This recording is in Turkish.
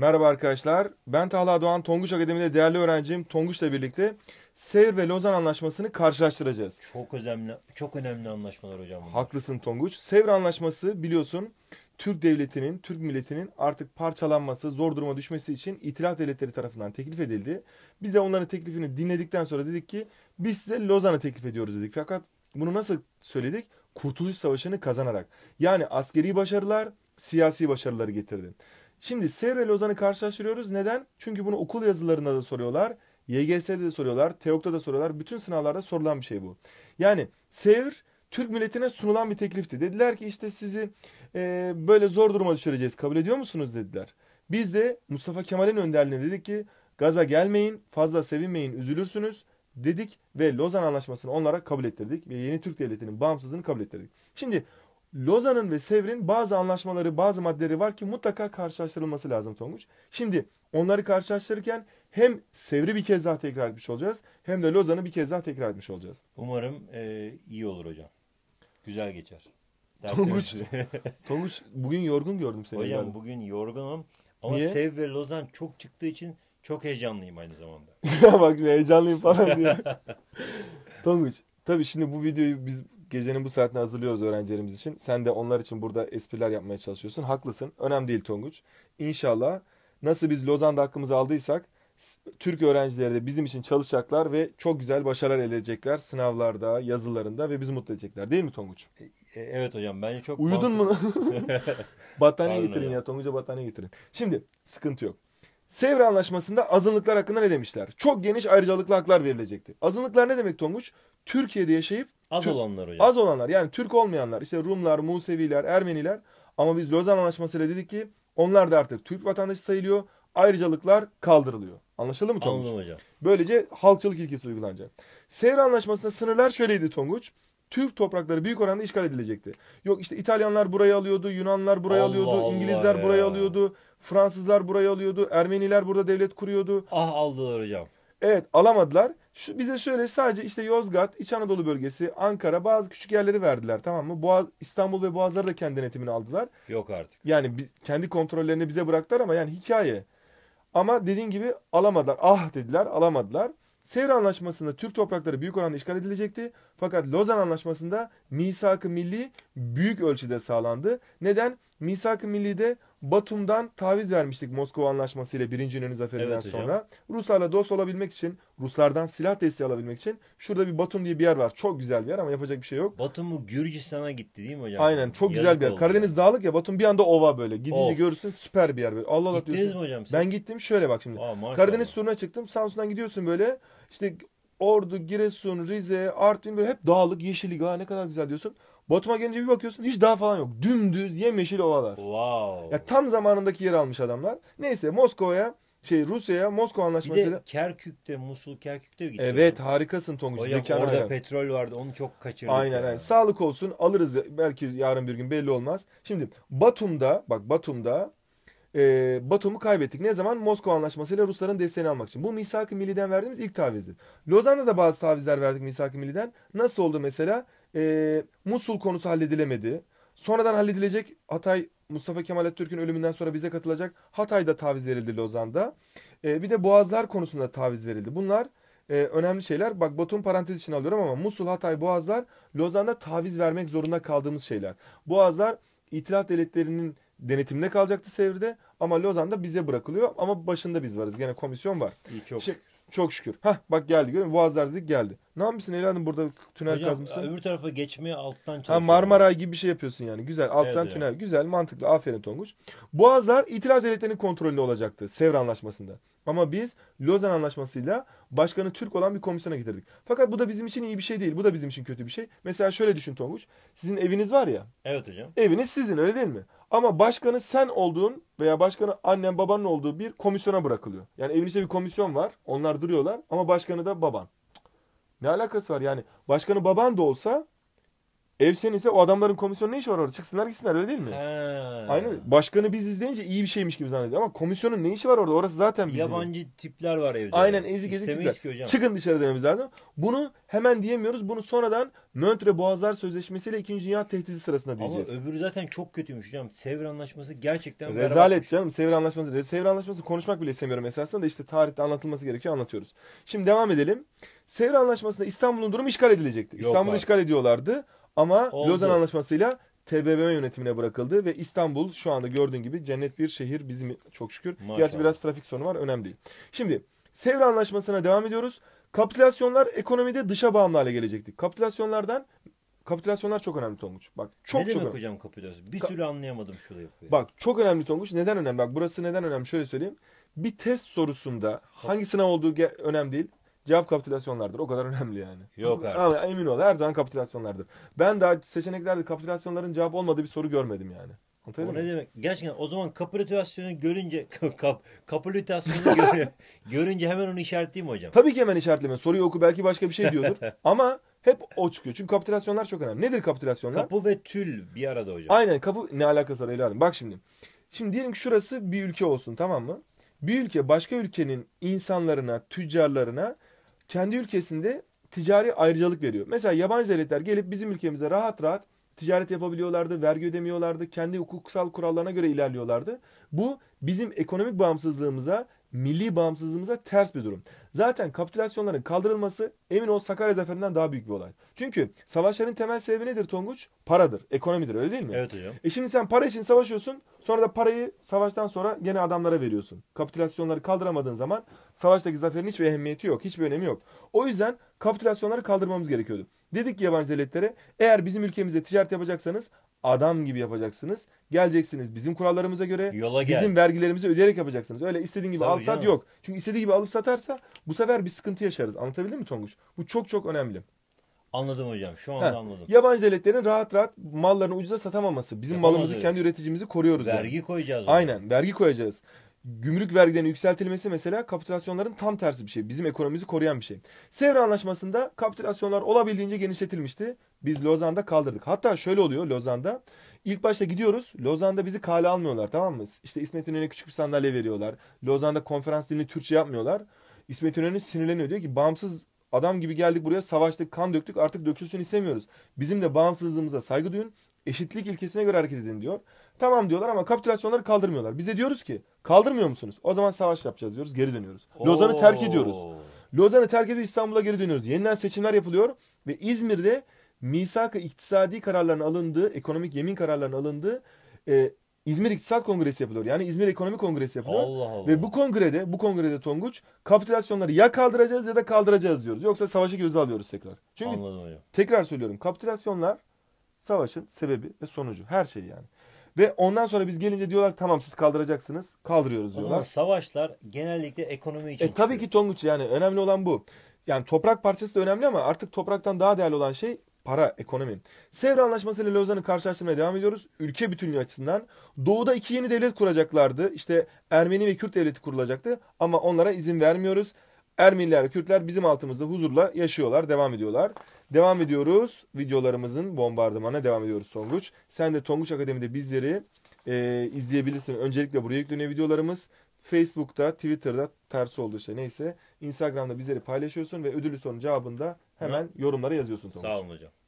Merhaba arkadaşlar. Ben Talha Doğan, Tonguç Akademi'de değerli öğrencim Tonguç'la birlikte Sevr ve Lozan Anlaşması'nı karşılaştıracağız. Çok önemli, çok önemli anlaşmalar hocam. Bunlar. Haklısın Tonguç. Sevr Anlaşması biliyorsun Türk devletinin, Türk milletinin artık parçalanması, zor duruma düşmesi için itilaf devletleri tarafından teklif edildi. Biz de onların teklifini dinledikten sonra dedik ki biz size Lozan'ı teklif ediyoruz dedik. Fakat bunu nasıl söyledik? Kurtuluş Savaşı'nı kazanarak. Yani askeri başarılar, siyasi başarıları getirdi. Şimdi Seyre Lozan'ı karşılaştırıyoruz. Neden? Çünkü bunu okul yazılarında da soruyorlar. YGS'de de soruyorlar. TEOK'ta da soruyorlar. Bütün sınavlarda sorulan bir şey bu. Yani Sevr Türk milletine sunulan bir teklifti. Dediler ki işte sizi e, böyle zor duruma düşüreceğiz. Kabul ediyor musunuz dediler. Biz de Mustafa Kemal'in önderliğine dedik ki gaza gelmeyin, fazla sevinmeyin, üzülürsünüz dedik ve Lozan Anlaşması'nı onlara kabul ettirdik ve yeni Türk Devleti'nin bağımsızlığını kabul ettirdik. Şimdi Lozan'ın ve Sevr'in bazı anlaşmaları, bazı maddeleri var ki mutlaka karşılaştırılması lazım Tonguç. Şimdi onları karşılaştırırken hem Sevr'i bir kez daha tekrar etmiş olacağız hem de Lozan'ı bir kez daha tekrar etmiş olacağız. Umarım e, iyi olur hocam. Güzel geçer. Tonguç, Tonguç bugün yorgun gördüm seni. Hocam herhalde. bugün yorgunum ama Niye? Sev ve Lozan çok çıktığı için çok heyecanlıyım aynı zamanda. Ya bak heyecanlıyım falan diye. Tonguç tabii şimdi bu videoyu biz Gecenin bu saatine hazırlıyoruz öğrencilerimiz için. Sen de onlar için burada espriler yapmaya çalışıyorsun. Haklısın. Önemli değil Tonguç. İnşallah nasıl biz Lozan'da hakkımızı aldıysak Türk öğrencileri de bizim için çalışacaklar ve çok güzel başarılar elde edecekler sınavlarda, yazılarında ve bizi mutlu edecekler. Değil mi Tonguç? E, e, evet hocam bence çok Uyudun mantıklı. mu? battaniye Pardon getirin ya Tonguç'a battaniye getirin. Şimdi sıkıntı yok. Sevr Anlaşması'nda azınlıklar hakkında ne demişler? Çok geniş ayrıcalıklı haklar verilecekti. Azınlıklar ne demek Tonguç? Türkiye'de yaşayıp Az Türk, olanlar hocam. Az olanlar yani Türk olmayanlar işte Rumlar, Museviler, Ermeniler ama biz Lozan anlaşması ile dedik ki onlar da artık Türk vatandaşı sayılıyor. Ayrıcalıklar kaldırılıyor. Anlaşıldı mı Tonguç? Anladım hocam. Böylece halkçılık ilkesi uygulanacak. Sevr Anlaşması'nda sınırlar şöyleydi Tonguç. Türk toprakları büyük oranda işgal edilecekti. Yok işte İtalyanlar burayı alıyordu, Yunanlar burayı Allah alıyordu, Allah İngilizler ya. burayı alıyordu, Fransızlar burayı alıyordu, Ermeniler burada devlet kuruyordu. Ah aldılar hocam. Evet alamadılar. Şu, bize şöyle sadece işte Yozgat, İç Anadolu bölgesi, Ankara bazı küçük yerleri verdiler tamam mı? Boğaz, İstanbul ve Boğazlar da kendi denetimini aldılar. Yok artık. Yani bi, kendi kontrollerini bize bıraktılar ama yani hikaye. Ama dediğin gibi alamadılar. Ah dediler alamadılar. Sevr Anlaşması'nda Türk toprakları büyük oranda işgal edilecekti. Fakat Lozan Anlaşması'nda misak-ı milli büyük ölçüde sağlandı. Neden? Misak-ı de Batum'dan taviz vermiştik Moskova Anlaşması ile Birinci İnönü Zaferi'nden evet, sonra. Ruslarla dost olabilmek için, Ruslardan silah desteği alabilmek için şurada bir Batum diye bir yer var. Çok güzel bir yer ama yapacak bir şey yok. Batum bu Gürcistan'a gitti değil mi hocam? Aynen çok Yazık güzel bir yer. Oldu. Karadeniz dağlık ya Batum bir anda ova böyle. Gidince of. görürsün süper bir yer böyle. Allah Allah diyorsun. mi hocam siz? Ben gittim şöyle bak şimdi. Aa, Karadeniz turuna çıktım. Samsun'dan gidiyorsun böyle. İşte Ordu, Giresun, Rize, Artvin böyle hep dağlık, yeşillik. Ha ne kadar güzel diyorsun. Batum'a gelince bir bakıyorsun hiç dağ falan yok. Dümdüz yemyeşil ovalar. Wow. Ya tam zamanındaki yer almış adamlar. Neyse Moskova'ya şey Rusya'ya Moskova anlaşmasıyla. Bir de Kerkük'te Musul Kerkük'te gitti. Evet harikasın Tonguç. orada hayran. petrol vardı onu çok kaçırdık. Aynen yani. aynen. Sağlık olsun alırız belki yarın bir gün belli olmaz. Şimdi Batum'da bak Batum'da e, Batum'u kaybettik. Ne zaman? Moskova anlaşmasıyla Rusların desteğini almak için. Bu misak-ı milliden verdiğimiz ilk tavizdi. Lozan'da da bazı tavizler verdik misak-ı milliden. Nasıl oldu mesela? E, Musul konusu halledilemedi. Sonradan halledilecek Hatay Mustafa Kemal Atatürk'ün ölümünden sonra bize katılacak Hatay'da taviz verildi Lozan'da. E, bir de Boğazlar konusunda taviz verildi. Bunlar e, önemli şeyler. Bak Batum parantez için alıyorum ama Musul, Hatay, Boğazlar Lozan'da taviz vermek zorunda kaldığımız şeyler. Boğazlar itilaf devletlerinin denetimde kalacaktı Sevr'de ama Lozan'da bize bırakılıyor ama başında biz varız. Gene komisyon var. İyi çok Şimdi, şey, şükür. Çok şükür. Hah bak geldi görüyor Boğazlar dedik geldi. Ne yapmışsın evladım burada tünel Hocam, kazmışsın? Öbür tarafa geçmeye alttan çalışıyorsun. Ha Marmara gibi bir şey yapıyorsun yani. Güzel alttan evet, tünel. Yani. Güzel mantıklı. Aferin Tonguç. Boğazlar itiraz Devletleri'nin kontrolünde olacaktı Sevr Anlaşması'nda. Ama biz Lozan Anlaşması'yla başkanı Türk olan bir komisyona getirdik. Fakat bu da bizim için iyi bir şey değil. Bu da bizim için kötü bir şey. Mesela şöyle düşün Tonguç. Sizin eviniz var ya. Evet hocam. Eviniz sizin öyle değil mi? Ama başkanı sen olduğun veya başkanı annen babanın olduğu bir komisyona bırakılıyor. Yani evinizde bir komisyon var. Onlar duruyorlar ama başkanı da baban. Ne alakası var yani? Başkanı baban da olsa ev sen ise o adamların komisyonu ne işi var orada? Çıksınlar gitsinler öyle değil mi? Aynen. Başkanı biz izleyince iyi bir şeymiş gibi zannediyor ama komisyonun ne işi var orada? Orası zaten bizim. Yabancı tipler var evde. Aynen ezik ezik tipler. Ki hocam. Çıkın dışarı dememiz lazım. Bunu hemen diyemiyoruz. Bunu sonradan Möntre Boğazlar Sözleşmesi ile 2. Dünya Tehdidi sırasında diyeceğiz. Ama öbürü zaten çok kötüymüş hocam. Sevr Anlaşması gerçekten Rezalet şey. canım. Sevr Anlaşması. Sevr Anlaşması konuşmak bile istemiyorum esasında da işte tarihte anlatılması gerekiyor anlatıyoruz. Şimdi devam edelim. Sevr Anlaşması'nda İstanbul'un durumu işgal edilecekti. Yok İstanbul'u işgal ediyorlardı ama Oldu. Lozan Anlaşması'yla TBMM yönetimine bırakıldı ve İstanbul şu anda gördüğün gibi cennet bir şehir bizim çok şükür. Maşallah. Gerçi biraz trafik sorunu var önemli değil. Şimdi Sevr Anlaşması'na devam ediyoruz. Kapitülasyonlar ekonomide dışa bağımlı hale gelecekti. Kapitülasyonlardan kapitülasyonlar çok önemli Tonguç. Bak çok ne demek çok önemli. hocam kapitülasyon? Bir Ka- türlü anlayamadım şurayı. Bak çok önemli Tonguç. Neden önemli? Bak burası neden önemli? Şöyle söyleyeyim. Bir test sorusunda hangi sınav olduğu önemli değil. Cevap kapitülasyonlardır. O kadar önemli yani. Yok artık. Ama emin ol her zaman kapitülasyonlardır. Ben daha seçeneklerde kapitülasyonların cevap olmadığı bir soru görmedim yani. Anladın o ne demek? Gerçekten o zaman kapitülasyonu görünce kap, kapitülasyonu gör, görünce hemen onu işaretleyeyim mi hocam? Tabii ki hemen işaretleme. Soruyu oku belki başka bir şey diyordur. Ama hep o çıkıyor. Çünkü kapitülasyonlar çok önemli. Nedir kapitülasyonlar? Kapı ve tül bir arada hocam. Aynen kapı ne alakası var evladım? Bak şimdi. Şimdi diyelim ki şurası bir ülke olsun tamam mı? Bir ülke başka ülkenin insanlarına, tüccarlarına kendi ülkesinde ticari ayrıcalık veriyor. Mesela yabancı devletler gelip bizim ülkemizde rahat rahat ticaret yapabiliyorlardı, vergi ödemiyorlardı, kendi hukuksal kurallarına göre ilerliyorlardı. Bu bizim ekonomik bağımsızlığımıza, milli bağımsızlığımıza ters bir durum. Zaten kapitülasyonların kaldırılması emin ol Sakarya zaferinden daha büyük bir olay. Çünkü savaşların temel sebebi nedir Tonguç? Paradır, ekonomidir öyle değil mi? Evet hocam. E şimdi sen para için savaşıyorsun sonra da parayı savaştan sonra gene adamlara veriyorsun. Kapitülasyonları kaldıramadığın zaman savaştaki zaferin hiçbir ehemmiyeti yok, hiçbir önemi yok. O yüzden kapitülasyonları kaldırmamız gerekiyordu. Dedik ki yabancı devletlere eğer bizim ülkemizde ticaret yapacaksanız adam gibi yapacaksınız. Geleceksiniz bizim kurallarımıza göre Yola gel. bizim vergilerimizi ödeyerek yapacaksınız. Öyle istediğin gibi Tabii al sat yok. Çünkü istediği gibi alıp satarsa bu sefer bir sıkıntı yaşarız. Anlatabildim mi Tonguç? Bu çok çok önemli. Anladım hocam. Şu anda Ha, anladım. Yabancı devletlerin rahat rahat mallarını ucuza satamaması. Bizim Yapamaz malımızı öyle. kendi üreticimizi koruyoruz. yani. Vergi koyacağız. hocam. Aynen vergi koyacağız gümrük vergilerinin yükseltilmesi mesela kapitülasyonların tam tersi bir şey. Bizim ekonomimizi koruyan bir şey. Sevr Anlaşması'nda kapitülasyonlar olabildiğince genişletilmişti. Biz Lozan'da kaldırdık. Hatta şöyle oluyor Lozan'da. İlk başta gidiyoruz. Lozan'da bizi kale almıyorlar tamam mı? İşte İsmet İnönü'ne küçük bir sandalye veriyorlar. Lozan'da konferans dilini Türkçe yapmıyorlar. İsmet İnönü sinirleniyor. Diyor ki bağımsız Adam gibi geldik buraya savaştık, kan döktük artık dökülsün istemiyoruz. Bizim de bağımsızlığımıza saygı duyun, eşitlik ilkesine göre hareket edin diyor. Tamam diyorlar ama kapitülasyonları kaldırmıyorlar. Bize diyoruz ki kaldırmıyor musunuz? O zaman savaş yapacağız diyoruz geri dönüyoruz. Lozan'ı terk ediyoruz. Lozan'ı terk edip İstanbul'a geri dönüyoruz. Yeniden seçimler yapılıyor ve İzmir'de misak iktisadi kararların alındığı, ekonomik yemin kararlarının alındığı e, İzmir İktisat Kongresi yapılıyor. Yani İzmir Ekonomi Kongresi yapılıyor. Allah Allah. Ve bu kongrede, bu kongrede Tonguç kapitülasyonları ya kaldıracağız ya da kaldıracağız diyoruz. Yoksa savaşı göze alıyoruz tekrar. Çünkü Anladım. tekrar söylüyorum kapitülasyonlar savaşın sebebi ve sonucu. Her şey yani. Ve ondan sonra biz gelince diyorlar tamam siz kaldıracaksınız. Kaldırıyoruz diyorlar. Ama savaşlar genellikle ekonomi için. E, tabii ki Tonguç yani önemli olan bu. Yani toprak parçası da önemli ama artık topraktan daha değerli olan şey para, ekonomi. Sevr Anlaşması ile Lozan'ı karşılaştırmaya devam ediyoruz. Ülke bütünlüğü açısından. Doğu'da iki yeni devlet kuracaklardı. İşte Ermeni ve Kürt devleti kurulacaktı ama onlara izin vermiyoruz. Ermeniler, Kürtler bizim altımızda huzurla yaşıyorlar, devam ediyorlar. Devam ediyoruz. Videolarımızın bombardımana devam ediyoruz Tonguç. Sen de Tonguç Akademi'de bizleri e, izleyebilirsin. Öncelikle buraya yükleniyor videolarımız. Facebook'ta, Twitter'da tersi oldu işte neyse. Instagram'da bizleri paylaşıyorsun ve ödülü sorunun cevabını hemen Hı. yorumlara yazıyorsun Tomuç. Sağ olun hocam.